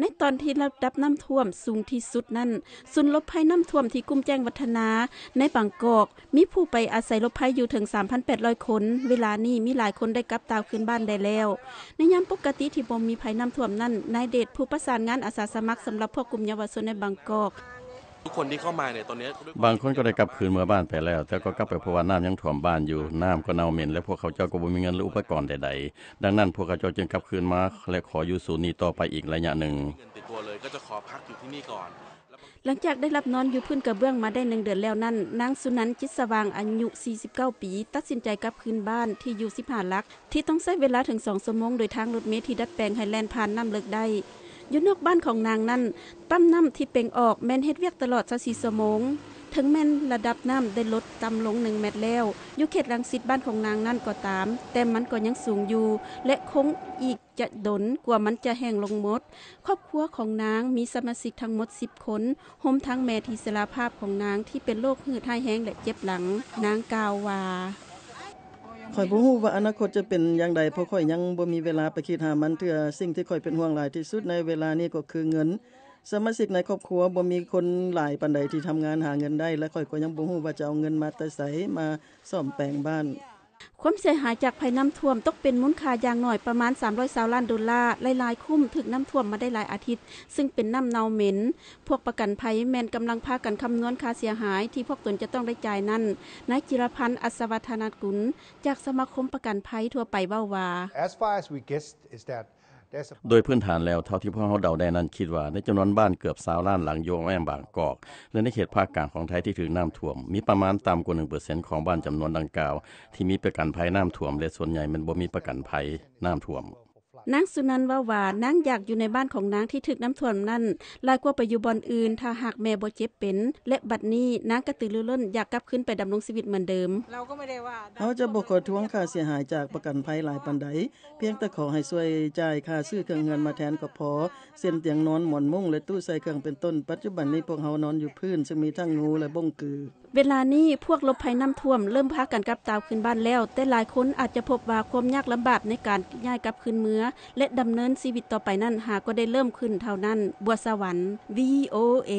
ในตอนที่ระดับน้ำท่วมสูงที่สุดนั้นศูนย์ลบภัยน้ำท่วมที่กุ้มแจ้งวัฒนาในบางกอกมีผู้ไปอาศัยลบภัยอยู่ถึง 3,800 คน เวลานี้มีหลายคนได้กลับตาวขึ้นบ้านได้แล้ว ในยามปกติที่บ่มีภัยน้ำท่วมนั้นนายเดชผู้ประสานงานอาสาสมัครสำหรับพวกกลุ่มเยาวชนในบางกอกทุกคนที่เข้ามาเนี่ยตอนนี้บางคนก็ได้กลับคืนเมื่อบ้านไปแล้ว แต่ก็กลับไปเพราะว่าน้ำยังท่วมบ้านอยู่ น้ำก็เน่าเหม็นและพวกเขาเจ้าก็ม่มีเงินหรืออุปกรณ์ใดๆ ดังนั้น พวกเขาเจ้าจึงกลับคืนมาและขออยู่ศูนย์นี้ต่อไปอีกระยะหนึ่งติดตัวเลยก็จะขอพักอยู่ที่นี่ก่อนหลังจากได้รับนอนอยู่พื้นกระเบื้องมาได้หนึ่งเดือนแล้วนั้นนางสุนันจิตสว่างอายุ 49 ปี ตัดสินใจกลับคืนบ้านที่อยู่สิาลัก ที่ต้องใช้เวลาถึงสองชั่วโมง โดยทางรถเมล์ที่ดัดแปลงไฮแลนด์ผ่านน้ำเลึกได้อยู่นอกบ้านของนางนั้นตั้มน้ำที่เป่งออกแม่นเฮ็ดเวียกตลอดส4สั่มง ถึงแม่นระดับน้ำได้ลดต่ำลงหนึ่งเมตรแล้วอยู่เขตรังสิตบ้านของนางนั่นก็ตาม แต่มันก็ยังสูงอยู่ และคงอีกจะดนกว่ามันจะแห้งลงหมด ครอบครัวของนางมีสมาชิกทั้งหมด10คนหมทั้งแม่ที่สลาภาพของนางที่เป็นโรคหืดท้ายแห้งและเจ็บหลัง นางกาววาข่อยบ่ฮู้ว่าอนาคตจะเป็นอย่างใดเพราะข่อยยังบ่มีเวลาไปคิดหามันเทื่อสิ่งที่ข่อยเป็นห่วงหลายที่สุดในเวลานี้ก็คือเงิน สมาชิกในครอบครัวบ่มีคนหลายปานใดที่ทำงานหาเงินได้และข่อยก็ยังบ่ฮู้ว่าจะเอาเงินมาแต่ไสมาซ่อมแปลงบ้านความเสียหายจากภัยน้ำท่วมตกเป็นมูลค่าอย่างหน่อยประมาณ300สาวล้านดอลลาร์หลายๆคุ้มถึกน้ำท่วมมาได้หลายอาทิตย์ ซึ่งเป็นน้ำเน่าเหม็น พวกประกันภัยแมนกำลังพากันคำนวณค่าเสียหายที่พวกตนจะต้องได้จ่ายนั่นนายจิรพันธ์อัศวัฒนกุลจากสมาคมประกันภัยทั่วไปเบ้าว่า As far as we guessed is that โดยพื้นฐานแล้วเท่าที่พวกเขาเดาได้นั้นคิดว่า ในจำนวนบ้านเกือบสาวล้านหลังโยงแม่บางกอก และในเขตภาคกลางของไทยที่ถึงน้ำท่วมมีประมาณตามกว่าหนึ่งเปอร์เซ็นต์ของบ้านจำนวนดังกล่าว ที่มีประกันภัยน้ำท่วมและส่วนใหญ่มันบ่มีประกันภัยน้ำท่วมนางสุนันว่าวานางอยากอยู่ในบ้านของนางที่ถึกน้ำท่วมนั่นลายกว่าไปอยู่บ่อนอื่นถ้าหากแม่บ่เจ็บเป็น และบัดนี้นางกระตือรือร้นอยากกลับขึ้นไปดำรงชีวิตเหมือนเดิม เราก็ไม่ได้ว่าเขาจะบ่ขอทวงค่าเสียหายจากประกันภัยหลายปานใดเพียงแต่ขอให้ช่วยจ่าย ค่าซื้อเครื่องเงินมาแทนก็พอ เส้นเตียงนอนหมอนมุ้งและตู้ใส่เครื่องเป็นต้น ปัจจุบันนี้พวกเฮานอนอยู่พื้นซึ่งมีทั้งงูและบ้งกือเวลานี้พวกลบภัยน้ำท่วมเริ่มพักกันกลับตาวขึ้นบ้านแล้ว แต่หลายคนอาจจะพบว่าความยากลำบากในการย้ายกลับคืนเมือและดำเนินชีวิตต่อไปนั้นหากก็ได้เริ่มขึ้นเท่านั้นบัวสวรรค์ VOA